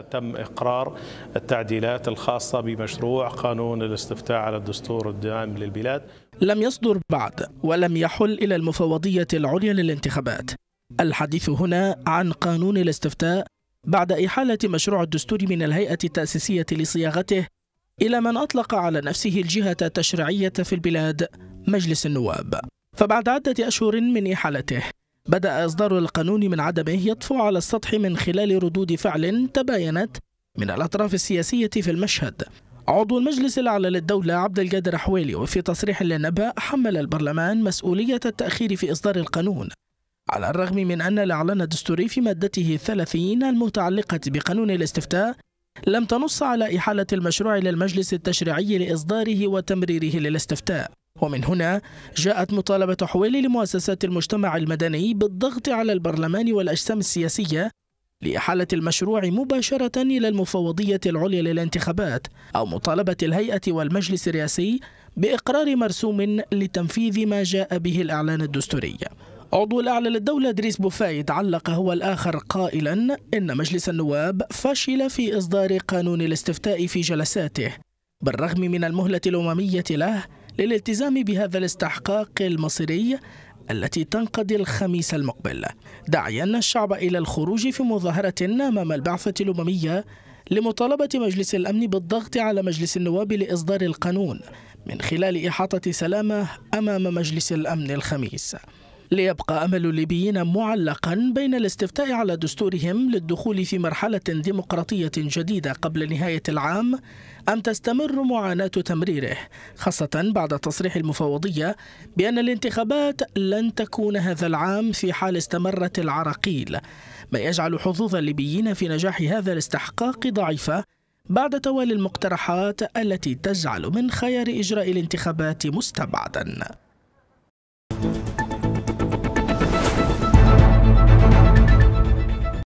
تم إقرار التعديلات الخاصة بمشروع قانون الاستفتاء على الدستور الدائم للبلاد لم يصدر بعد ولم يحل إلى المفوضية العليا للانتخابات الحديث هنا عن قانون الاستفتاء بعد إحالة مشروع الدستور من الهيئة التأسيسية لصياغته إلى من أطلق على نفسه الجهة التشريعية في البلاد مجلس النواب فبعد عدة أشهر من إحالته بدأ إصدار القانون من عدمه يطفو على السطح من خلال ردود فعل تباينت من الأطراف السياسية في المشهد عضو المجلس الأعلى للدولة عبد القادر حويلي وفي تصريح للنبأ حمل البرلمان مسؤولية التأخير في إصدار القانون على الرغم من أن الإعلان الدستوري في مادته الثلاثين المتعلقة بقانون الاستفتاء لم تنص على إحالة المشروع للمجلس التشريعي لإصداره وتمريره للاستفتاء ومن هنا جاءت مطالبة حويلي لمؤسسات المجتمع المدني بالضغط على البرلمان والأجسام السياسية لإحالة المشروع مباشرة إلى المفوضية العليا للانتخابات أو مطالبة الهيئة والمجلس الرئاسي بإقرار مرسوم لتنفيذ ما جاء به الإعلان الدستوري عضو الأعلى للدولة دريس بوفايد علق هو الآخر قائلا إن مجلس النواب فشل في إصدار قانون الاستفتاء في جلساته بالرغم من المهلة الأممية له للالتزام بهذا الاستحقاق المصيري التي تنقضي الخميس المقبل داعيا الشعب إلى الخروج في مظاهرة أمام البعثة الأممية لمطالبة مجلس الأمن بالضغط على مجلس النواب لإصدار القانون من خلال إحاطة سلامة أمام مجلس الأمن الخميس ليبقى أمل الليبيين معلقا بين الاستفتاء على دستورهم للدخول في مرحلة ديمقراطية جديدة قبل نهاية العام أم تستمر معاناة تمريره خاصة بعد تصريح المفوضية بأن الانتخابات لن تكون هذا العام في حال استمرت العراقيل ما يجعل حظوظ الليبيين في نجاح هذا الاستحقاق ضعيفة بعد توالي المقترحات التي تجعل من خيار إجراء الانتخابات مستبعدا